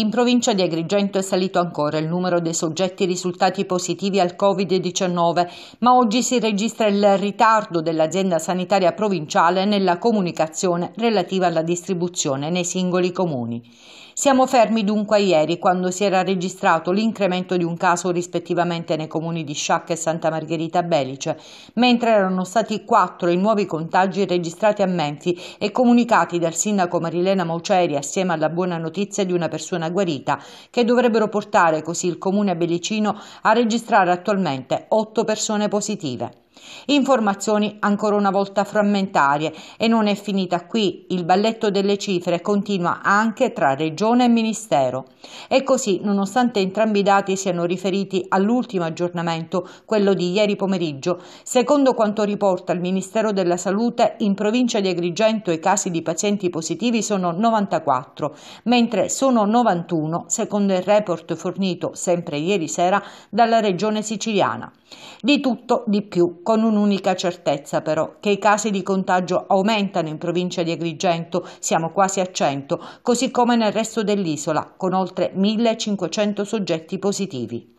In provincia di Agrigento è salito ancora il numero dei soggetti risultati positivi al Covid-19, ma oggi si registra il ritardo dell'azienda sanitaria provinciale nella comunicazione relativa alla distribuzione nei singoli comuni. Siamo fermi dunque a ieri, quando si era registrato l'incremento di un caso rispettivamente nei comuni di Sciacca e Santa Margherita Belice, mentre erano stati quattro i nuovi contagi registrati a Menfi e comunicati dal sindaco Marilena Mauceri assieme alla buona notizia di una persona guarita, che dovrebbero portare così il comune belicino a registrare attualmente otto persone positive. Informazioni ancora una volta frammentarie e non è finita qui, il balletto delle cifre continua anche tra regione e ministero. E così, nonostante entrambi i dati siano riferiti all'ultimo aggiornamento, quello di ieri pomeriggio, secondo quanto riporta il Ministero della Salute, in provincia di Agrigento i casi di pazienti positivi sono 94, mentre sono 91 secondo il report fornito sempre ieri sera dalla regione siciliana. Di tutto di più con con un'unica certezza però, che i casi di contagio aumentano in provincia di Agrigento, siamo quasi a 100, così come nel resto dell'isola, con oltre 1500 soggetti positivi.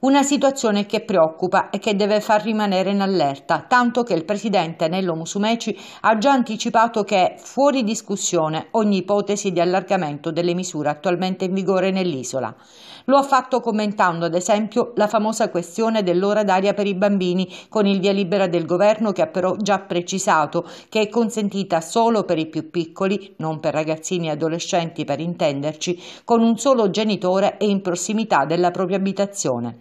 Una situazione che preoccupa e che deve far rimanere in allerta, tanto che il presidente Nello Musumeci ha già anticipato che è fuori discussione ogni ipotesi di allargamento delle misure attualmente in vigore nell'isola. Lo ha fatto commentando ad esempio la famosa questione dell'ora d'aria per i bambini con il via libera del governo che ha però già precisato che è consentita solo per i più piccoli, non per ragazzini e adolescenti per intenderci, con un solo genitore e in prossimità della propria abitazione.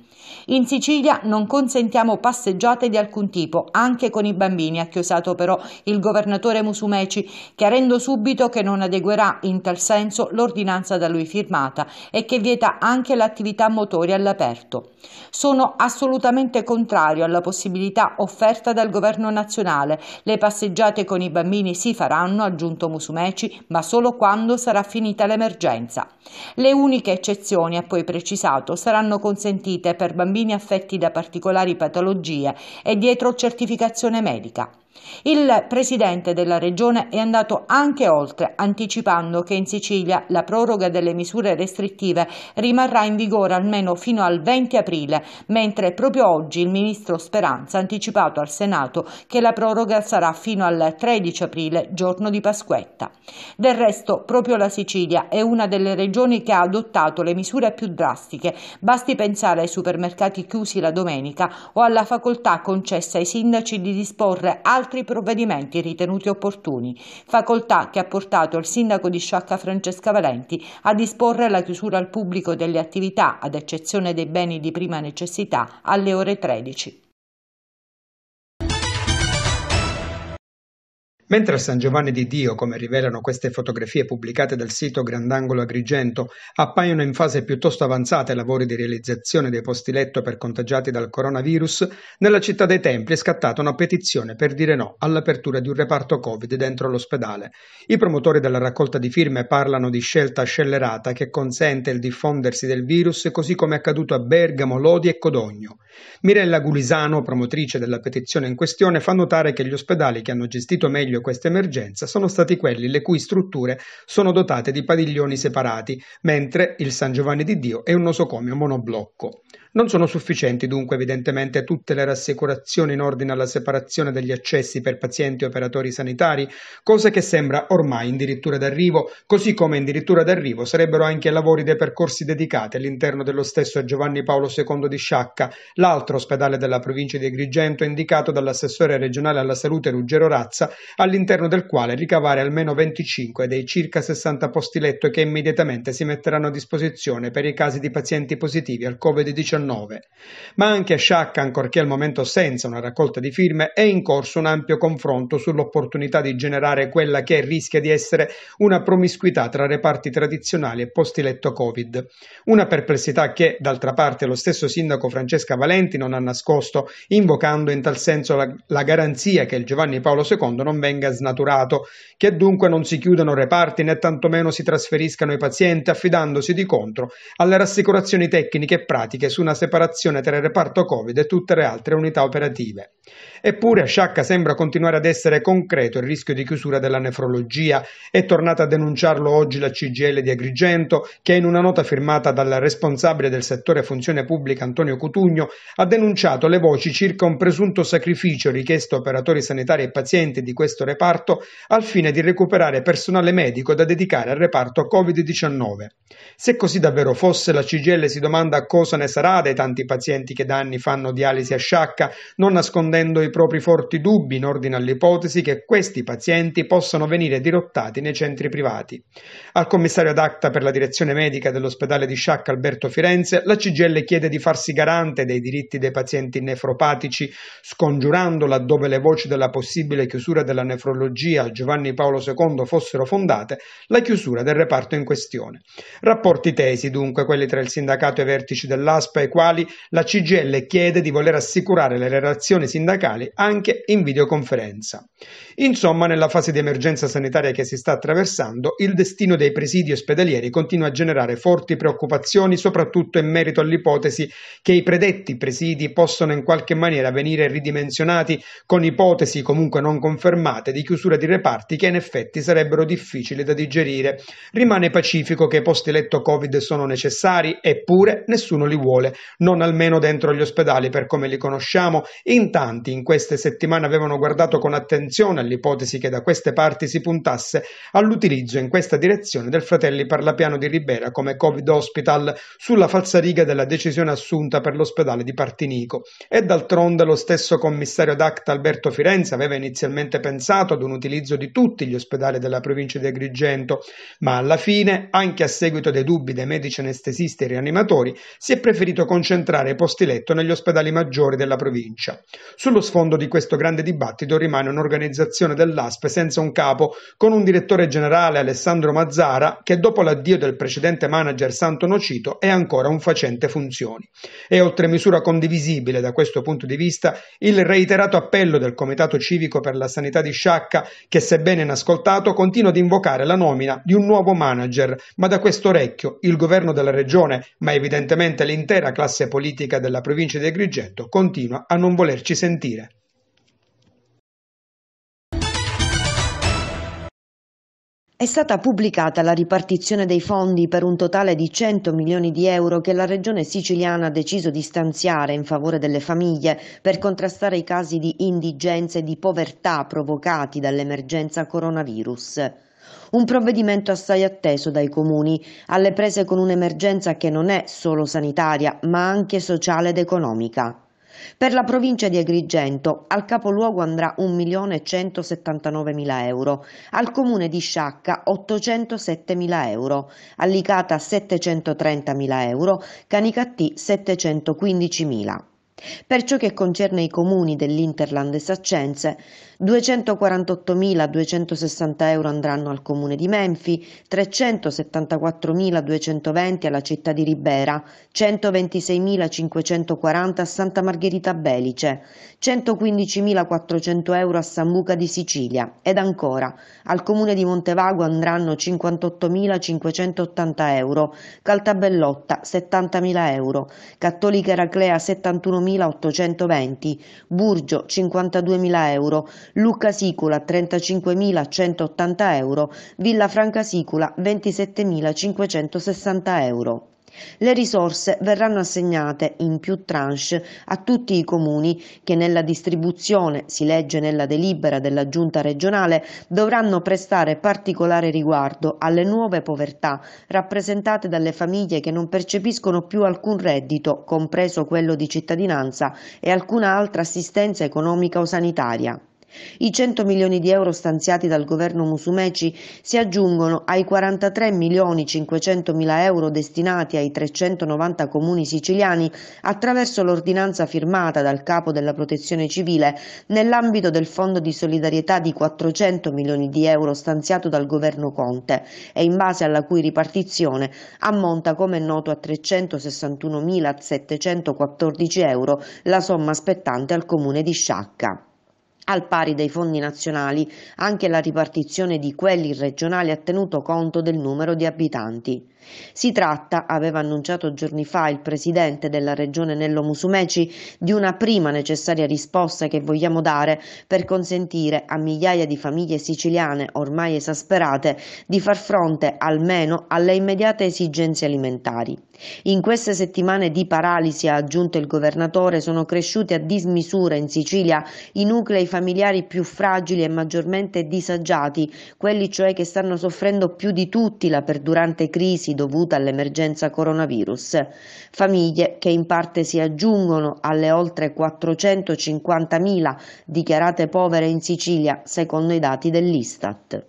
In Sicilia non consentiamo passeggiate di alcun tipo, anche con i bambini, ha chiosato però il governatore Musumeci, chiarendo subito che non adeguerà in tal senso l'ordinanza da lui firmata e che vieta anche anche l'attività motoria all'aperto. Sono assolutamente contrario alla possibilità offerta dal governo nazionale. Le passeggiate con i bambini si faranno, ha aggiunto Musumeci, ma solo quando sarà finita l'emergenza. Le uniche eccezioni, ha poi precisato, saranno consentite per bambini affetti da particolari patologie e dietro certificazione medica. Il presidente della regione è andato anche oltre, anticipando che in Sicilia la proroga delle misure restrittive rimarrà in vigore almeno fino al 20 aprile, mentre proprio oggi il ministro Speranza ha anticipato al Senato che la proroga sarà fino al 13 aprile, giorno di Pasquetta. Del resto, proprio la Sicilia è una delle regioni che ha adottato le misure più drastiche. Basti pensare ai supermercati chiusi la domenica o alla facoltà concessa ai sindaci di disporre altri altri provvedimenti ritenuti opportuni, facoltà che ha portato il sindaco di Sciacca Francesca Valenti a disporre la chiusura al pubblico delle attività, ad eccezione dei beni di prima necessità, alle ore 13. Mentre a San Giovanni di Dio, come rivelano queste fotografie pubblicate dal sito Grandangolo Agrigento, appaiono in fase piuttosto avanzata i lavori di realizzazione dei posti letto per contagiati dal coronavirus, nella città dei Templi è scattata una petizione per dire no all'apertura di un reparto Covid dentro l'ospedale. I promotori della raccolta di firme parlano di scelta scellerata che consente il diffondersi del virus, così come è accaduto a Bergamo, Lodi e Codogno. Mirella Gulisano, promotrice della petizione in questione, fa notare che gli ospedali che hanno gestito meglio questa emergenza sono stati quelli le cui strutture sono dotate di padiglioni separati, mentre il San Giovanni di Dio è un nosocomio monoblocco. Non sono sufficienti dunque evidentemente tutte le rassicurazioni in ordine alla separazione degli accessi per pazienti e operatori sanitari, cosa che sembra ormai in dirittura d'arrivo, così come in dirittura d'arrivo sarebbero anche i lavori dei percorsi dedicati all'interno dello stesso Giovanni Paolo II di Sciacca, l'altro ospedale della provincia di Agrigento indicato dall'assessore regionale alla salute Ruggero Razza, all'interno del quale ricavare almeno 25 dei circa 60 posti letto che immediatamente si metteranno a disposizione per i casi di pazienti positivi al Covid-19 2019. Ma anche a Sciacca, ancorché al momento senza una raccolta di firme, è in corso un ampio confronto sull'opportunità di generare quella che rischia di essere una promiscuità tra reparti tradizionali e posti letto Covid. Una perplessità che, d'altra parte, lo stesso sindaco Francesca Valenti non ha nascosto, invocando in tal senso la, la garanzia che il Giovanni Paolo II non venga snaturato, che dunque non si chiudano reparti né tantomeno si trasferiscano i pazienti, affidandosi di contro alle rassicurazioni tecniche e pratiche su una una separazione tra il reparto Covid e tutte le altre unità operative. Eppure a Sciacca sembra continuare ad essere concreto il rischio di chiusura della nefrologia. È tornata a denunciarlo oggi la CGL di Agrigento, che in una nota firmata dal responsabile del settore funzione pubblica Antonio Cutugno ha denunciato le voci circa un presunto sacrificio richiesto a operatori sanitari e pazienti di questo reparto al fine di recuperare personale medico da dedicare al reparto Covid-19. Se così davvero fosse, la CGL si domanda cosa ne sarà dei tanti pazienti che da anni fanno dialisi a sciacca, non nascondendo i propri forti dubbi in ordine all'ipotesi che questi pazienti possano venire dirottati nei centri privati. Al commissario ad acta per la direzione medica dell'ospedale di Sciacca Alberto Firenze, la CGL chiede di farsi garante dei diritti dei pazienti nefropatici, scongiurando laddove le voci della possibile chiusura della nefrologia a Giovanni Paolo II fossero fondate, la chiusura del reparto in questione. Rapporti tesi dunque quelli tra il sindacato e i vertici dell'ASPA ai quali la CGL chiede di voler assicurare le relazioni sindacali anche in videoconferenza. Insomma, nella fase di emergenza sanitaria che si sta attraversando, il destino dei presidi ospedalieri continua a generare forti preoccupazioni, soprattutto in merito all'ipotesi che i predetti presidi possano in qualche maniera venire ridimensionati con ipotesi comunque non confermate di chiusura di reparti che in effetti sarebbero difficili da digerire. Rimane pacifico che i posti letto Covid sono necessari, eppure nessuno li vuole non almeno dentro gli ospedali per come li conosciamo. In tanti in queste settimane avevano guardato con attenzione all'ipotesi che da queste parti si puntasse all'utilizzo in questa direzione del Fratelli Parlapiano di Ribera come Covid Hospital sulla falsariga della decisione assunta per l'ospedale di Partinico. E d'altronde lo stesso commissario d'ACT Alberto Firenze aveva inizialmente pensato ad un utilizzo di tutti gli ospedali della provincia di Agrigento, ma alla fine, anche a seguito dei dubbi dei medici anestesisti e rianimatori, si è preferito preferito concentrare i posti letto negli ospedali maggiori della provincia. Sullo sfondo di questo grande dibattito rimane un'organizzazione dell'ASP senza un capo, con un direttore generale Alessandro Mazzara che dopo l'addio del precedente manager Santo Nocito è ancora un facente funzioni. È misura condivisibile da questo punto di vista il reiterato appello del Comitato Civico per la Sanità di Sciacca che sebbene inascoltato continua ad invocare la nomina di un nuovo manager, ma da questo orecchio il governo della regione, ma evidentemente l'intera classe politica della provincia di Agrigento continua a non volerci sentire. È stata pubblicata la ripartizione dei fondi per un totale di 100 milioni di euro che la Regione siciliana ha deciso di stanziare in favore delle famiglie per contrastare i casi di indigenza e di povertà provocati dall'emergenza coronavirus un provvedimento assai atteso dai comuni, alle prese con un'emergenza che non è solo sanitaria, ma anche sociale ed economica. Per la provincia di Agrigento al capoluogo andrà 1.179.000 euro, al comune di Sciacca 807.000 euro, a Licata 730.000 euro, Canicattì 715.000. Per ciò che concerne i comuni dell'Interland e Saccenze, 248.260 euro andranno al comune di Menfi, 374.220 alla città di Ribera, 126.540 a Santa Margherita Belice, 115.400 euro a San Buca di Sicilia ed ancora al comune di Montevago andranno 58.580 euro, Caltabellotta 70.000 euro, Cattolica Eraclea 71.820, Burgio 52.000 euro, Lucca Sicula 35.180 euro, Villa Franca Sicula 27.560 euro. Le risorse verranno assegnate in più tranche a tutti i comuni che nella distribuzione, si legge nella delibera della Giunta regionale, dovranno prestare particolare riguardo alle nuove povertà rappresentate dalle famiglie che non percepiscono più alcun reddito, compreso quello di cittadinanza, e alcuna altra assistenza economica o sanitaria. I 100 milioni di euro stanziati dal governo Musumeci si aggiungono ai 43 milioni 500 mila euro destinati ai 390 comuni siciliani attraverso l'ordinanza firmata dal capo della protezione civile nell'ambito del fondo di solidarietà di 400 milioni di euro stanziato dal governo Conte e in base alla cui ripartizione ammonta come è noto a 361.714 euro la somma spettante al comune di Sciacca. Al pari dei fondi nazionali, anche la ripartizione di quelli regionali ha tenuto conto del numero di abitanti. Si tratta, aveva annunciato giorni fa il presidente della regione Nello Musumeci, di una prima necessaria risposta che vogliamo dare per consentire a migliaia di famiglie siciliane ormai esasperate di far fronte almeno alle immediate esigenze alimentari. In queste settimane di paralisi, ha aggiunto il governatore, sono cresciuti a dismisura in Sicilia i nuclei familiari più fragili e maggiormente disagiati, quelli cioè che stanno soffrendo più di tutti la perdurante crisi morti dovuta all'emergenza coronavirus, famiglie che in parte si aggiungono alle oltre 450.000 dichiarate povere in Sicilia secondo i dati dell'Istat.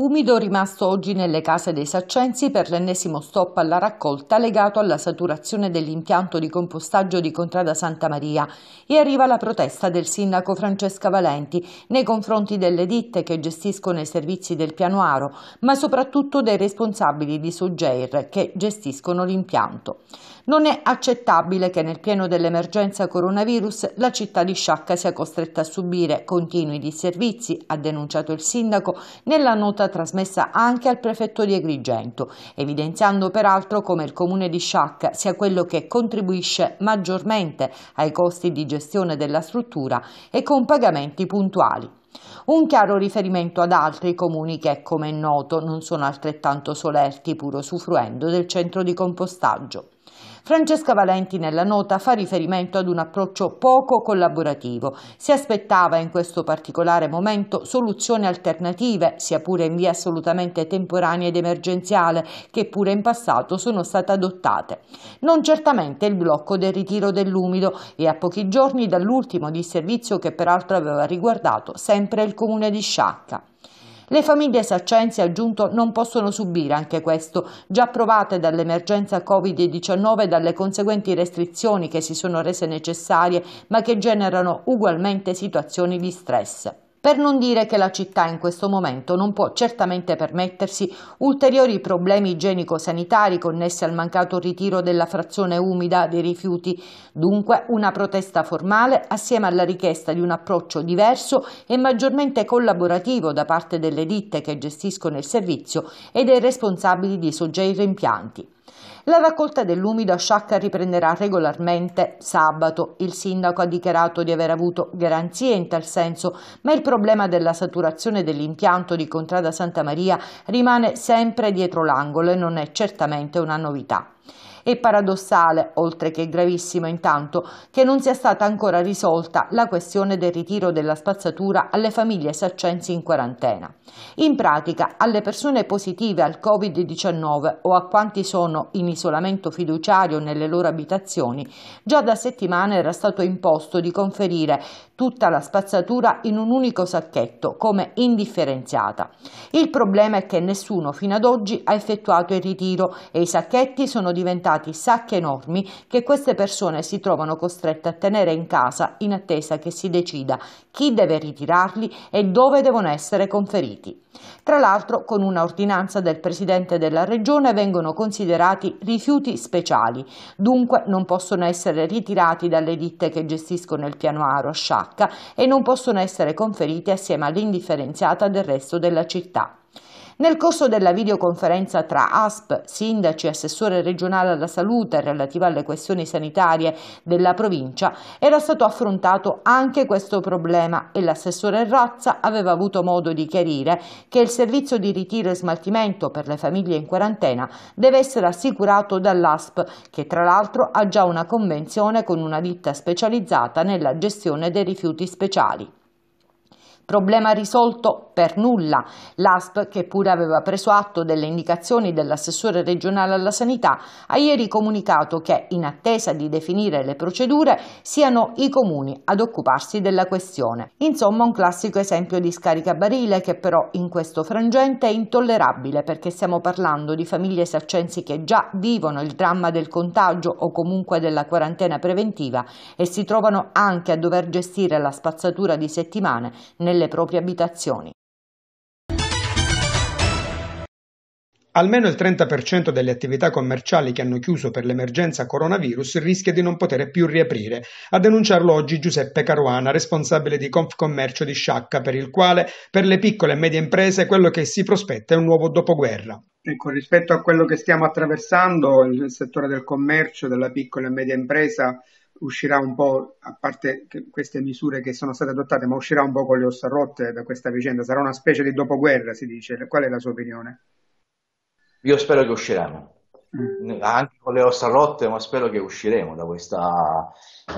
Umido rimasto oggi nelle case dei saccensi per l'ennesimo stop alla raccolta legato alla saturazione dell'impianto di compostaggio di Contrada Santa Maria e arriva la protesta del sindaco Francesca Valenti nei confronti delle ditte che gestiscono i servizi del piano Aro ma soprattutto dei responsabili di Suggeir che gestiscono l'impianto. Non è accettabile che nel pieno dell'emergenza coronavirus la città di Sciacca sia costretta a subire continui disservizi, ha denunciato il sindaco nella nota trasmessa anche al prefetto di Agrigento, evidenziando peraltro come il comune di Sciacca sia quello che contribuisce maggiormente ai costi di gestione della struttura e con pagamenti puntuali. Un chiaro riferimento ad altri comuni che, come è noto, non sono altrettanto solerti pur usufruendo del centro di compostaggio. Francesca Valenti nella nota fa riferimento ad un approccio poco collaborativo. Si aspettava in questo particolare momento soluzioni alternative, sia pure in via assolutamente temporanea ed emergenziale, che pure in passato sono state adottate. Non certamente il blocco del ritiro dell'umido e a pochi giorni dall'ultimo disservizio che peraltro aveva riguardato sempre il comune di Sciacca. Le famiglie ha aggiunto, non possono subire anche questo, già provate dall'emergenza Covid-19 e dalle conseguenti restrizioni che si sono rese necessarie, ma che generano ugualmente situazioni di stress. Per non dire che la città in questo momento non può certamente permettersi ulteriori problemi igienico-sanitari connessi al mancato ritiro della frazione umida dei rifiuti, dunque una protesta formale assieme alla richiesta di un approccio diverso e maggiormente collaborativo da parte delle ditte che gestiscono il servizio e dei responsabili di soggetti impianti. La raccolta dell'umido a Sciacca riprenderà regolarmente sabato. Il sindaco ha dichiarato di aver avuto garanzie in tal senso, ma il problema della saturazione dell'impianto di Contrada Santa Maria rimane sempre dietro l'angolo e non è certamente una novità. È paradossale, oltre che gravissimo intanto, che non sia stata ancora risolta la questione del ritiro della spazzatura alle famiglie saccensi in quarantena. In pratica, alle persone positive al Covid-19 o a quanti sono in isolamento fiduciario nelle loro abitazioni, già da settimane era stato imposto di conferire tutta la spazzatura in un unico sacchetto come indifferenziata. Il problema è che nessuno fino ad oggi ha effettuato il ritiro e i sacchetti sono diventati sacchi enormi che queste persone si trovano costrette a tenere in casa in attesa che si decida chi deve ritirarli e dove devono essere conferiti. Tra l'altro, con una ordinanza del Presidente della Regione vengono considerati rifiuti speciali, dunque non possono essere ritirati dalle ditte che gestiscono il piano Aro a Sciacca e non possono essere conferiti assieme all'indifferenziata del resto della città. Nel corso della videoconferenza tra ASP, sindaci e assessore regionale alla salute relativa alle questioni sanitarie della provincia, era stato affrontato anche questo problema e l'assessore Razza aveva avuto modo di chiarire che il servizio di ritiro e smaltimento per le famiglie in quarantena deve essere assicurato dall'ASP, che tra l'altro ha già una convenzione con una ditta specializzata nella gestione dei rifiuti speciali. Problema risolto per nulla. L'ASP, che pure aveva preso atto delle indicazioni dell'assessore regionale alla sanità, ha ieri comunicato che, in attesa di definire le procedure, siano i comuni ad occuparsi della questione. Insomma, un classico esempio di scaricabarile che però in questo frangente è intollerabile perché stiamo parlando di famiglie sarcensi che già vivono il dramma del contagio o comunque della quarantena preventiva e si trovano anche a dover gestire la spazzatura di settimane nelle nelle proprie abitazioni. Almeno il 30% delle attività commerciali che hanno chiuso per l'emergenza coronavirus rischia di non poter più riaprire. A denunciarlo oggi Giuseppe Caruana, responsabile di Confcommercio di Sciacca, per il quale per le piccole e medie imprese quello che si prospetta è un nuovo dopoguerra. Ecco, rispetto a quello che stiamo attraversando, il settore del commercio, della piccola e media impresa uscirà un po', a parte queste misure che sono state adottate, ma uscirà un po' con le ossa rotte da questa vicenda, sarà una specie di dopoguerra, si dice. Qual è la sua opinione? Io spero che usciremo, mm. anche con le ossa rotte, ma spero che usciremo da questa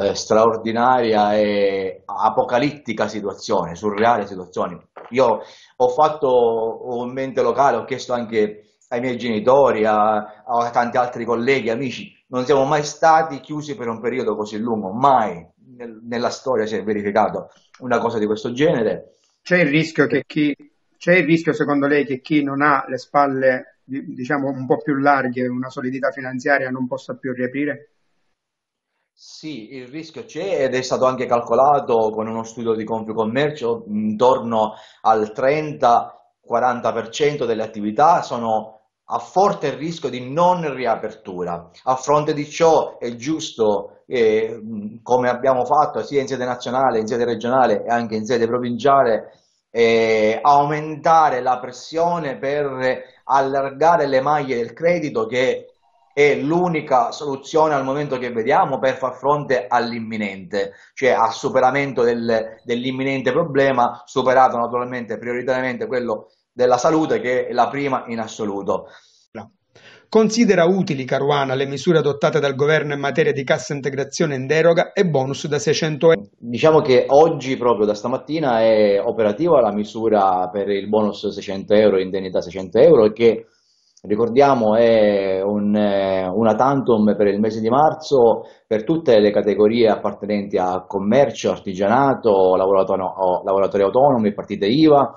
eh, straordinaria e apocalittica situazione, surreale situazione. Io ho fatto un mente locale, ho chiesto anche ai miei genitori, a, a tanti altri colleghi, amici, non siamo mai stati chiusi per un periodo così lungo, mai nel, nella storia si è verificato una cosa di questo genere. C'è il rischio che chi, c'è il rischio secondo lei che chi non ha le spalle diciamo un po' più larghe, una solidità finanziaria non possa più riaprire? Sì, il rischio c'è ed è stato anche calcolato con uno studio di Confcommercio intorno al 30-40% delle attività sono a forte rischio di non riapertura. A fronte di ciò è giusto, eh, come abbiamo fatto sia in sede nazionale, in sede regionale e anche in sede provinciale, eh, aumentare la pressione per allargare le maglie del credito che è l'unica soluzione al momento che vediamo per far fronte all'imminente, cioè al superamento del, dell'imminente problema, superato naturalmente prioritariamente quello della salute che è la prima in assoluto. Considera utili, Caruana, le misure adottate dal governo in materia di cassa integrazione in deroga e bonus da 600 euro. Diciamo che oggi, proprio da stamattina, è operativa la misura per il bonus 600 euro, indennità 600 euro, che ricordiamo è un, una tantum per il mese di marzo per tutte le categorie appartenenti a commercio, artigianato, lavoratori autonomi, partite IVA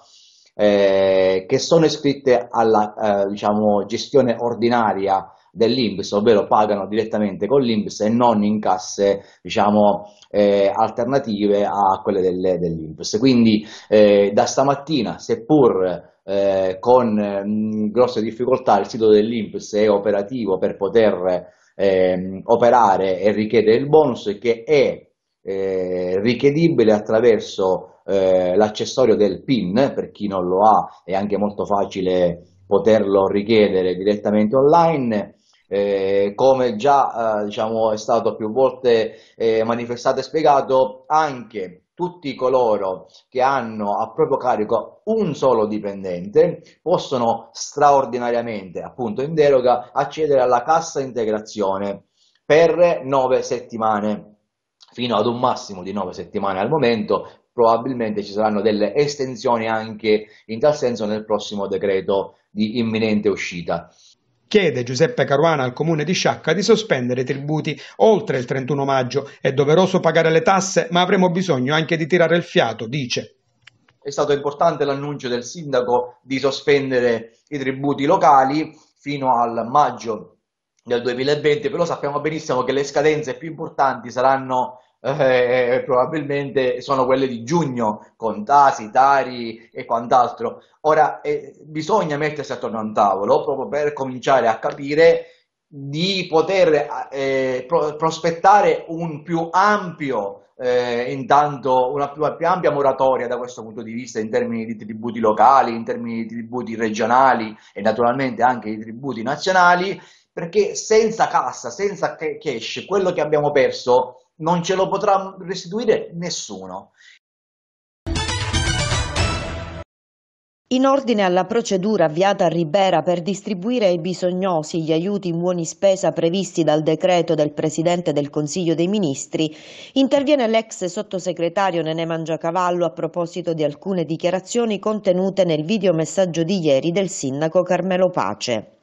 eh, che sono iscritte alla eh, diciamo, gestione ordinaria dell'Inps, ovvero pagano direttamente con l'Inps e non in casse diciamo, eh, alternative a quelle delle, dell'Inps. Quindi eh, da stamattina, seppur eh, con mm, grosse difficoltà, il sito dell'Inps è operativo per poter ehm, operare e richiedere il bonus che è richiedibile attraverso eh, l'accessorio del PIN, per chi non lo ha è anche molto facile poterlo richiedere direttamente online. Eh, come già eh, diciamo, è stato più volte eh, manifestato e spiegato, anche tutti coloro che hanno a proprio carico un solo dipendente possono straordinariamente, appunto in deroga, accedere alla cassa integrazione per nove settimane fino ad un massimo di nove settimane al momento probabilmente ci saranno delle estensioni anche in tal senso nel prossimo decreto di imminente uscita chiede Giuseppe Caruana al comune di Sciacca di sospendere i tributi oltre il 31 maggio. È doveroso pagare le tasse, ma avremo bisogno anche di tirare il fiato, dice. È stato importante l'annuncio del sindaco di sospendere i tributi locali fino al maggio del 2020, però sappiamo benissimo che le scadenze più importanti saranno eh, probabilmente sono quelle di giugno, con Tasi, Tari e quant'altro. Ora, eh, bisogna mettersi attorno a un tavolo proprio per cominciare a capire di poter eh, pro- prospettare un più ampio eh, intanto una più, più, ampia moratoria da questo punto di vista in termini di tributi locali, in termini di tributi regionali e naturalmente anche di tributi nazionali, perché senza cassa, senza cash, quello che abbiamo perso non ce lo potrà restituire nessuno. In ordine alla procedura avviata a Ribera per distribuire ai bisognosi gli aiuti in buoni spesa previsti dal decreto del Presidente del Consiglio dei Ministri, interviene l'ex sottosegretario Nene Mangiacavallo a proposito di alcune dichiarazioni contenute nel videomessaggio di ieri del sindaco Carmelo Pace.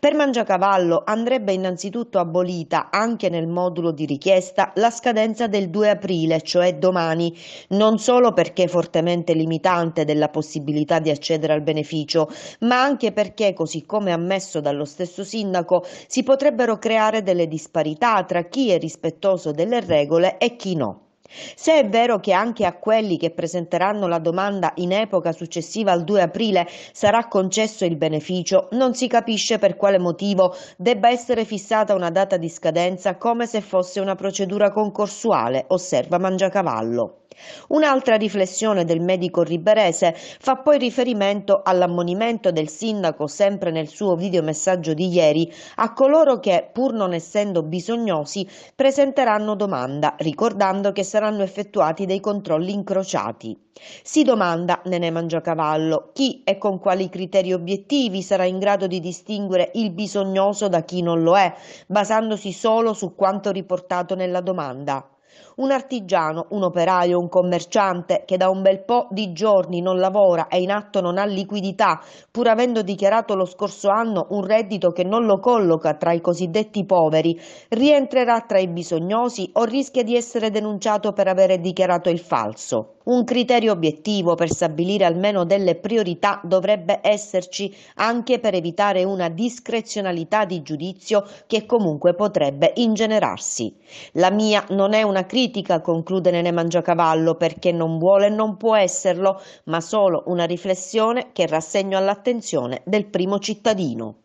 Per Mangiacavallo andrebbe innanzitutto abolita, anche nel modulo di richiesta, la scadenza del 2 aprile, cioè domani, non solo perché fortemente limitante della possibilità di accedere al beneficio, ma anche perché, così come ammesso dallo stesso sindaco, si potrebbero creare delle disparità tra chi è rispettoso delle regole e chi no. Se è vero che anche a quelli che presenteranno la domanda in epoca successiva al 2 aprile sarà concesso il beneficio, non si capisce per quale motivo debba essere fissata una data di scadenza come se fosse una procedura concorsuale, osserva Mangiacavallo. Un'altra riflessione del medico riberese fa poi riferimento all'ammonimento del sindaco sempre nel suo videomessaggio di ieri a coloro che, pur non essendo bisognosi, presenteranno domanda, ricordando che saranno effettuati dei controlli incrociati. Si domanda, Nene Mangiacavallo, chi e con quali criteri obiettivi sarà in grado di distinguere il bisognoso da chi non lo è, basandosi solo su quanto riportato nella domanda. Un artigiano, un operaio, un commerciante che da un bel po' di giorni non lavora e in atto non ha liquidità, pur avendo dichiarato lo scorso anno un reddito che non lo colloca tra i cosiddetti poveri, rientrerà tra i bisognosi o rischia di essere denunciato per avere dichiarato il falso. Un criterio obiettivo per stabilire almeno delle priorità dovrebbe esserci anche per evitare una discrezionalità di giudizio che comunque potrebbe ingenerarsi. La mia non è una critica, conclude Nene Mangiacavallo, perché non vuole e non può esserlo, ma solo una riflessione che rassegno all'attenzione del primo cittadino.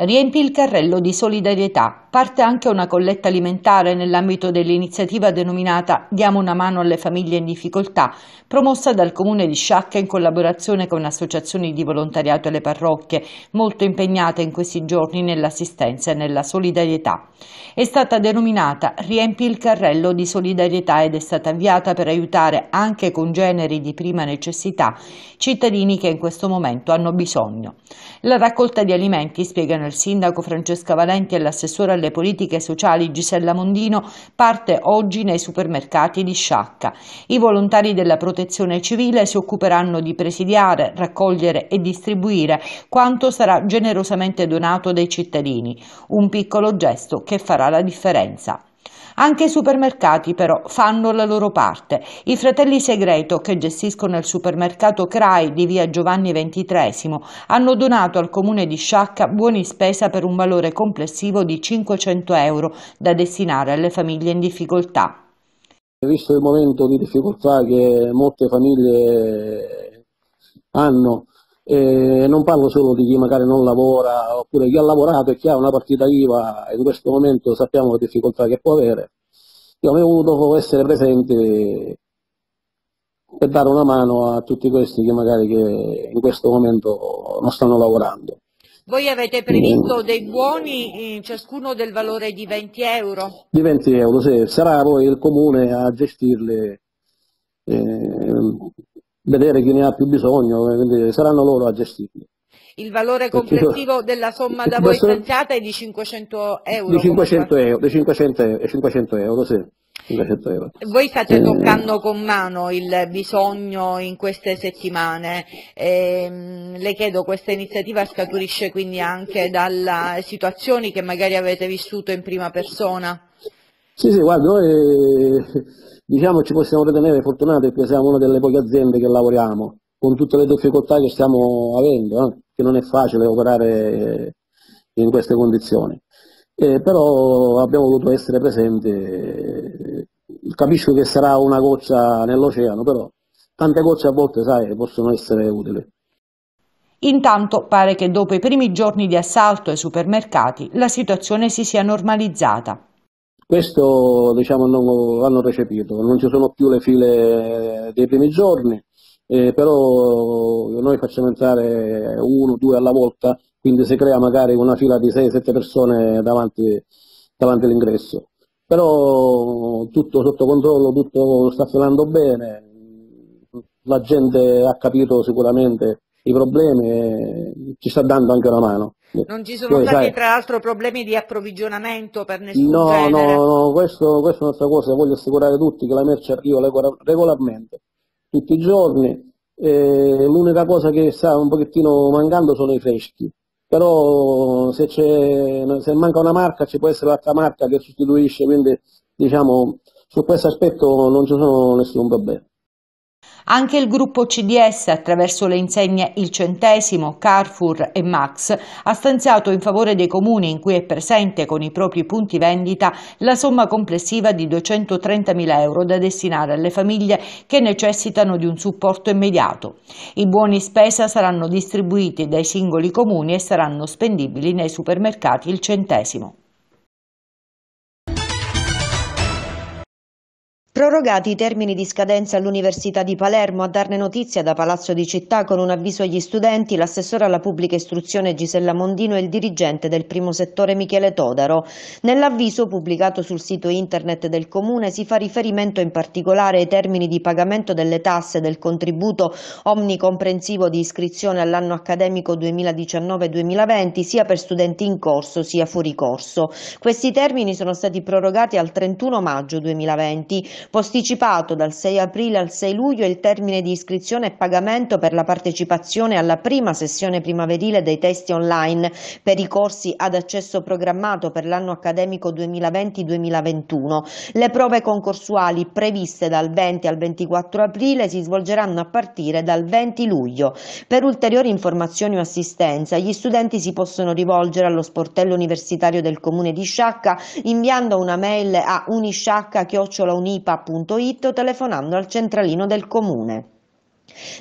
Riempi il carrello di solidarietà parte anche una colletta alimentare nell'ambito dell'iniziativa denominata Diamo una mano alle famiglie in difficoltà, promossa dal comune di Sciacca in collaborazione con associazioni di volontariato e le parrocchie, molto impegnate in questi giorni nell'assistenza e nella solidarietà. È stata denominata Riempi il carrello di solidarietà ed è stata avviata per aiutare anche con generi di prima necessità cittadini che in questo momento hanno bisogno. La raccolta di alimenti, spiegano il sindaco Francesca Valenti e l'assessore alle politiche sociali Gisella Mondino parte oggi nei supermercati di Sciacca. I volontari della protezione civile si occuperanno di presidiare, raccogliere e distribuire quanto sarà generosamente donato dai cittadini. Un piccolo gesto che farà la differenza. Anche i supermercati però fanno la loro parte. I fratelli Segreto, che gestiscono il supermercato CRAI di via Giovanni XXIII, hanno donato al comune di Sciacca buoni spesa per un valore complessivo di 500 euro da destinare alle famiglie in difficoltà. Visto il momento di difficoltà che molte famiglie hanno, eh, non parlo solo di chi magari non lavora oppure chi ha lavorato e chi ha una partita IVA in questo momento sappiamo le difficoltà che può avere. Io avevo voluto essere presente per dare una mano a tutti questi che magari che in questo momento non stanno lavorando. Voi avete previsto dei buoni, ciascuno del valore di 20 euro? Di 20 euro, sì. Sarà poi il comune a gestirle eh, vedere chi ne ha più bisogno, eh, saranno loro a gestirli. Il valore complessivo della somma da voi stanziata è di 500 euro? Di 500 euro, di 500 euro, 500 euro sì. 500 euro. Voi state ehm, toccando con mano il bisogno in queste settimane, e, ehm, le chiedo questa iniziativa scaturisce quindi anche dalle situazioni che magari avete vissuto in prima persona? Sì, sì, guarda, noi eh, diciamo ci possiamo ritenere fortunati perché siamo una delle poche aziende che lavoriamo, con tutte le difficoltà che stiamo avendo, eh, che non è facile operare eh, in queste condizioni. Eh, però abbiamo voluto essere presenti, eh, capisco che sarà una goccia nell'oceano, però tante gocce a volte, sai, possono essere utili. Intanto pare che dopo i primi giorni di assalto ai supermercati la situazione si sia normalizzata. Questo diciamo, non, l'hanno recepito, non ci sono più le file dei primi giorni, eh, però noi facciamo entrare uno, due alla volta, quindi si crea magari una fila di 6-7 persone davanti, davanti all'ingresso però tutto sotto controllo, tutto sta funzionando bene, la gente ha capito sicuramente i problemi e ci sta dando anche una mano. Non ci sono Noi, stati sai, tra l'altro problemi di approvvigionamento per nessuno. no, genere? No, no, questo, questa è un'altra cosa, voglio assicurare tutti che la merce arriva regolarmente, tutti i giorni. Eh, l'unica cosa che sta un pochettino mancando sono i freschi, però se, se manca una marca ci può essere un'altra marca che sostituisce, quindi diciamo su questo aspetto non ci sono nessun problema. Anche il gruppo Cds, attraverso le insegne Il Centesimo, Carrefour e Max, ha stanziato in favore dei comuni in cui è presente con i propri punti vendita la somma complessiva di 230.000 euro da destinare alle famiglie che necessitano di un supporto immediato. I buoni spesa saranno distribuiti dai singoli comuni e saranno spendibili nei supermercati Il Centesimo. Prorogati i termini di scadenza all'Università di Palermo, a darne notizia da Palazzo di Città con un avviso agli studenti, l'assessore alla pubblica istruzione Gisella Mondino e il dirigente del primo settore Michele Todaro. Nell'avviso pubblicato sul sito internet del Comune si fa riferimento in particolare ai termini di pagamento delle tasse del contributo omnicomprensivo di iscrizione all'anno accademico 2019-2020 sia per studenti in corso sia fuori corso. Questi termini sono stati prorogati al 31 maggio 2020. Posticipato dal 6 aprile al 6 luglio il termine di iscrizione e pagamento per la partecipazione alla prima sessione primaverile dei testi online per i corsi ad accesso programmato per l'anno accademico 2020-2021. Le prove concorsuali previste dal 20 al 24 aprile si svolgeranno a partire dal 20 luglio. Per ulteriori informazioni o assistenza gli studenti si possono rivolgere allo sportello universitario del comune di Sciacca inviando una mail a unisciacca città.it o telefonando al centralino del comune.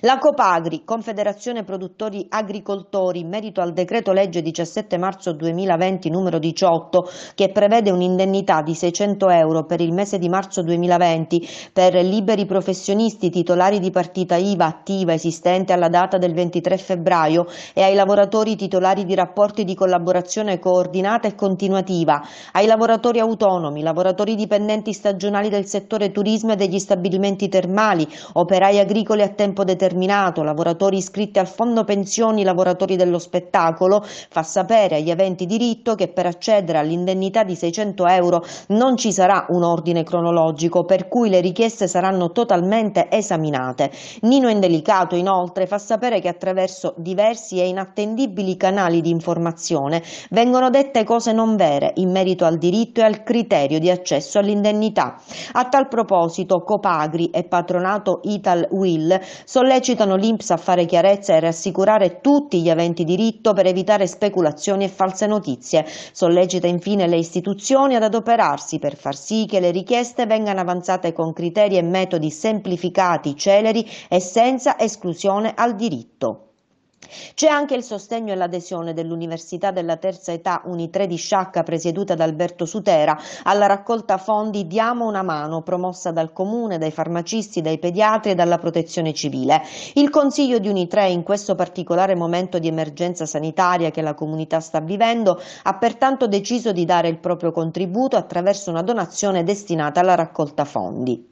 La Copagri, Confederazione Produttori Agricoltori, in merito al decreto legge 17 marzo 2020 numero 18, che prevede un'indennità di 600 euro per il mese di marzo 2020 per liberi professionisti titolari di partita IVA attiva esistente alla data del 23 febbraio e ai lavoratori titolari di rapporti di collaborazione coordinata e continuativa, ai lavoratori autonomi, lavoratori dipendenti stagionali del settore turismo e degli stabilimenti termali, operai agricoli a tempo tempo determinato, lavoratori iscritti al fondo pensioni, lavoratori dello spettacolo, fa sapere agli eventi diritto che per accedere all'indennità di 600 euro non ci sarà un ordine cronologico, per cui le richieste saranno totalmente esaminate. Nino Indelicato inoltre fa sapere che attraverso diversi e inattendibili canali di informazione vengono dette cose non vere in merito al diritto e al criterio di accesso all'indennità. A tal proposito Copagri e patronato Ital Will sollecitano l'INPS a fare chiarezza e rassicurare tutti gli aventi diritto per evitare speculazioni e false notizie. Sollecita infine le istituzioni ad adoperarsi per far sì che le richieste vengano avanzate con criteri e metodi semplificati, celeri e senza esclusione al diritto. C'è anche il sostegno e l'adesione dell'Università della Terza Età Unitre di Sciacca, presieduta da Alberto Sutera, alla raccolta fondi Diamo una mano, promossa dal Comune, dai farmacisti, dai pediatri e dalla protezione civile. Il Consiglio di Unitre, in questo particolare momento di emergenza sanitaria che la comunità sta vivendo, ha pertanto deciso di dare il proprio contributo attraverso una donazione destinata alla raccolta fondi.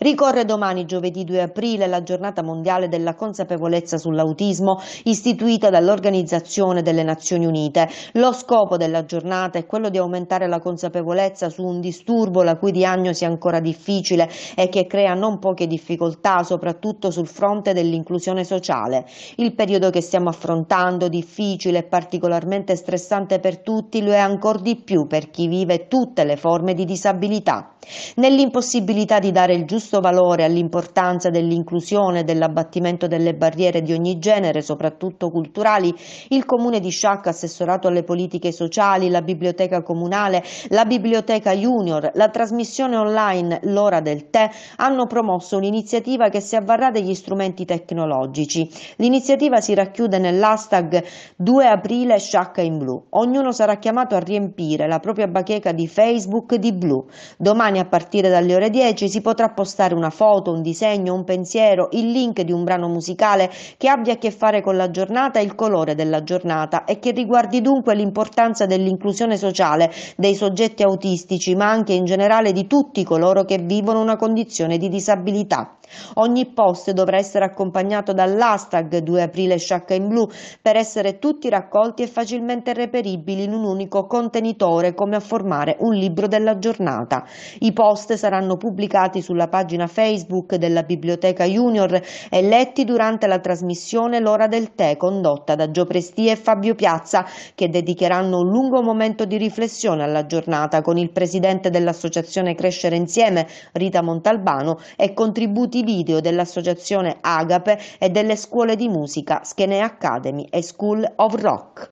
Ricorre domani, giovedì 2 aprile, la giornata mondiale della consapevolezza sull'autismo istituita dall'Organizzazione delle Nazioni Unite. Lo scopo della giornata è quello di aumentare la consapevolezza su un disturbo la cui diagnosi è ancora difficile e che crea non poche difficoltà, soprattutto sul fronte dell'inclusione sociale. Il periodo che stiamo affrontando, difficile e particolarmente stressante per tutti, lo è ancora di più per chi vive tutte le forme di disabilità. Nell'impossibilità di dare il il giusto valore all'importanza dell'inclusione e dell'abbattimento delle barriere di ogni genere, soprattutto culturali, il Comune di Sciacca, assessorato alle politiche sociali, la Biblioteca Comunale, la Biblioteca Junior, la trasmissione online L'ora del tè hanno promosso un'iniziativa che si avvarrà degli strumenti tecnologici. L'iniziativa si racchiude nell'hashtag 2 aprile Sciacca in blu. Ognuno sarà chiamato a riempire la propria bacheca di Facebook di blu. Domani a partire dalle ore 10 si potrà postare una foto, un disegno, un pensiero, il link di un brano musicale che abbia a che fare con la giornata e il colore della giornata e che riguardi dunque l'importanza dell'inclusione sociale dei soggetti autistici, ma anche in generale di tutti coloro che vivono una condizione di disabilità. Ogni post dovrà essere accompagnato dall'hashtag 2 aprile sciacca in blu per essere tutti raccolti e facilmente reperibili in un unico contenitore come a formare un libro della giornata. I post saranno pubblicati sulla pagina Facebook della Biblioteca Junior e letti durante la trasmissione L'ora del tè condotta da Gio Presti e Fabio Piazza che dedicheranno un lungo momento di riflessione alla giornata con il presidente dell'associazione Crescere Insieme Rita Montalbano e contributi video dell'associazione Agape e delle scuole di musica Skene Academy e School of Rock.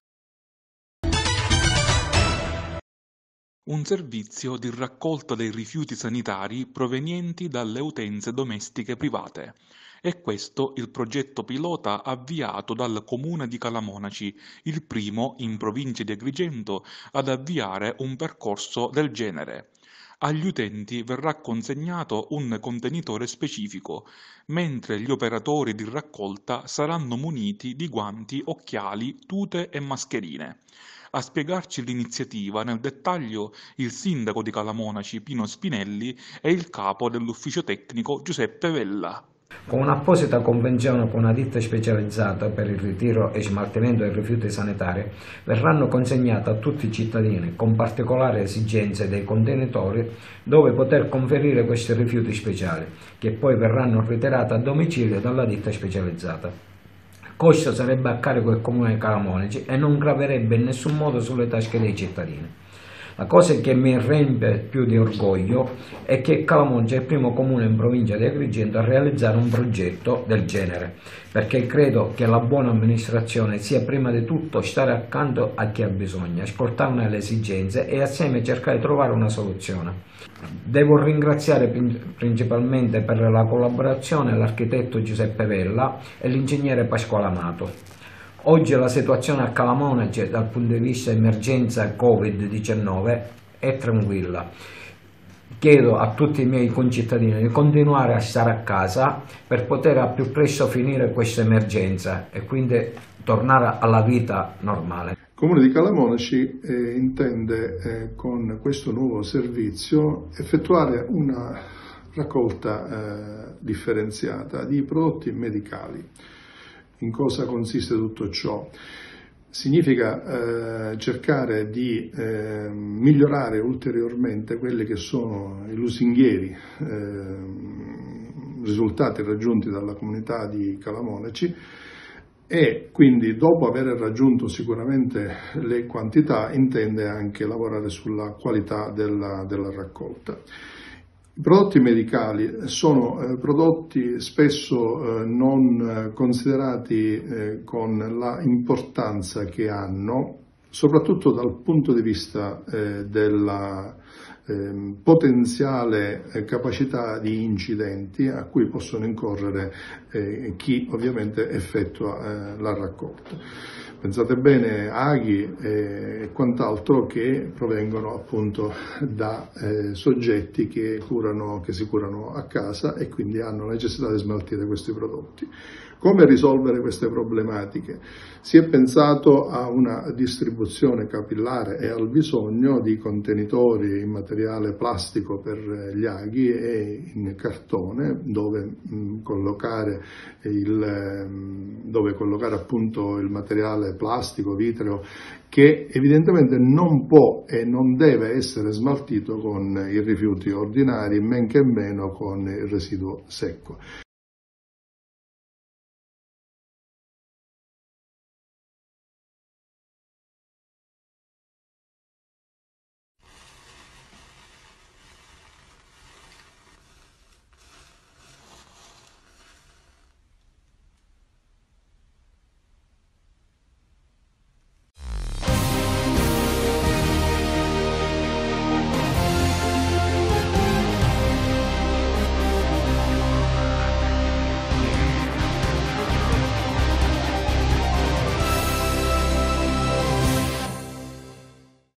un servizio di raccolta dei rifiuti sanitari provenienti dalle utenze domestiche private. E questo il progetto pilota avviato dal comune di Calamonaci, il primo in provincia di Agrigento ad avviare un percorso del genere agli utenti verrà consegnato un contenitore specifico, mentre gli operatori di raccolta saranno muniti di guanti, occhiali, tute e mascherine. A spiegarci l'iniziativa nel dettaglio il sindaco di Calamonaci Pino Spinelli e il capo dell'ufficio tecnico Giuseppe Vella. Con un'apposita convenzione con una ditta specializzata per il ritiro e smaltimento dei rifiuti sanitari verranno consegnate a tutti i cittadini, con particolare esigenze dei contenitori, dove poter conferire questi rifiuti speciali, che poi verranno ritirati a domicilio dalla ditta specializzata costo sarebbe a carico del comune Calamonici e non graverebbe in nessun modo sulle tasche dei cittadini. La cosa che mi rende più di orgoglio è che Calamongia è il primo comune in provincia di Agrigento a realizzare un progetto del genere, perché credo che la buona amministrazione sia prima di tutto stare accanto a chi ha bisogno, ascoltarne le esigenze e assieme cercare di trovare una soluzione. Devo ringraziare principalmente per la collaborazione l'architetto Giuseppe Vella e l'ingegnere Pasquale Amato. Oggi la situazione a Calamonace dal punto di vista emergenza Covid-19 è tranquilla. Chiedo a tutti i miei concittadini di continuare a stare a casa per poter al più presto finire questa emergenza e quindi tornare alla vita normale. Il Comune di Calamonaci eh, intende eh, con questo nuovo servizio effettuare una raccolta eh, differenziata di prodotti medicali. In cosa consiste tutto ciò? Significa eh, cercare di eh, migliorare ulteriormente quelli che sono i lusinghieri eh, risultati raggiunti dalla comunità di Calamonaci e quindi dopo aver raggiunto sicuramente le quantità intende anche lavorare sulla qualità della, della raccolta. I prodotti medicali sono eh, prodotti spesso eh, non eh, considerati con la importanza che hanno, soprattutto dal punto di vista della ehm, potenziale capacità di incidenti a cui possono incorrere chi ovviamente effettua la raccolta. Pensate bene aghi e quant'altro che provengono appunto da eh, soggetti che, curano, che si curano a casa e quindi hanno necessità di smaltire questi prodotti. Come risolvere queste problematiche? Si è pensato a una distribuzione capillare e al bisogno di contenitori in materiale plastico per gli aghi e in cartone dove mm, collocare, il, mm, dove collocare appunto il materiale plastico, vitreo che evidentemente non può e non deve essere smaltito con i rifiuti ordinari, men che meno con il residuo secco.